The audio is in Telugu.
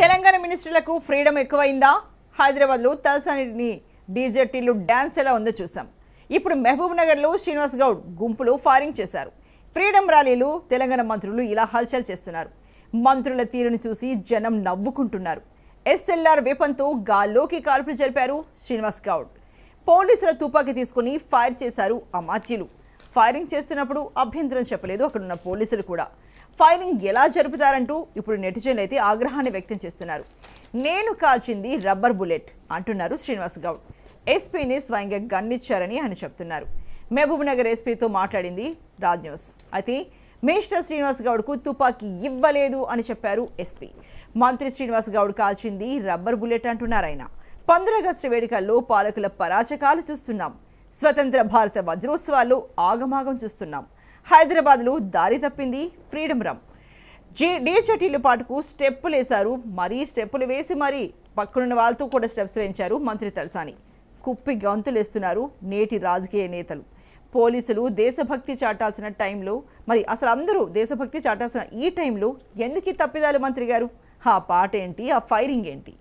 తెలంగాణ మినిస్టర్లకు ఫ్రీడమ్ ఎక్కువైందా హైదరాబాద్లో తలసాని డీజెటీలు డ్యాన్స్ ఎలా ఉందో చూసాం ఇప్పుడు మహబూబ్ శ్రీనివాస్ గౌడ్ గుంపులు ఫైరింగ్ చేశారు ఫ్రీడమ్ ర్యాలీలు తెలంగాణ మంత్రులు ఇలా హల్చల్ చేస్తున్నారు మంత్రుల తీరును చూసి జనం నవ్వుకుంటున్నారు ఎస్ఎల్ఆర్ వేపంతో గాల్లోకి కాల్పులు జరిపారు శ్రీనివాస్ గౌడ్ పోలీసుల తుపాకీ తీసుకుని ఫైర్ చేశారు అమాత్యులు ఫైరింగ్ చేస్తున్నప్పుడు అభ్యంతరం చెప్పలేదు అక్కడున్న పోలీసులు కూడా ఫైరింగ్ ఎలా జరుపుతారంటూ ఇప్పుడు నెటిజన్లు అయితే ఆగ్రహాన్ని వ్యక్తం చేస్తున్నారు నేను కాల్చింది రబ్బర్ బుల్లెట్ అంటున్నారు శ్రీనివాస్ గౌడ్ ఎస్పీని స్వయంగా గన్నిచ్చారని ఆయన చెప్తున్నారు మహబూబ్ నగర్ ఎస్పీతో మాట్లాడింది రాజ్ న్యూస్ అయితే మినిస్టర్ శ్రీనివాస్ గౌడ్కు తుపాకీ ఇవ్వలేదు అని చెప్పారు ఎస్పీ మంత్రి శ్రీనివాస్ గౌడ్ కాల్చింది రబ్బర్ బుల్లెట్ అంటున్నారు ఆయన పంద్రగస్టు వేడుకల్లో పాలకుల పరాచకాలు చూస్తున్నాం స్వతంత్ర భారత వజ్రోత్సవాలు ఆగమాగం చూస్తున్నాం హైదరాబాద్లో దారి తప్పింది ఫ్రీడమ్ రమ్ జే డీజటీల పాటుకు స్టెప్పులు వేశారు మరీ స్టెప్పులు వేసి మరీ పక్కనున్న వాళ్ళతో కూడా స్టెప్స్ వేయించారు మంత్రి తలసాని కుప్పి గంతులేస్తున్నారు నేటి రాజకీయ నేతలు పోలీసులు దేశభక్తి చాటాల్సిన టైంలో మరి అసలు అందరూ దేశభక్తి చాటాల్సిన ఈ టైంలో ఎందుకు తప్పిదాలు మంత్రి గారు ఆ పాట ఏంటి ఆ ఫైరింగ్ ఏంటి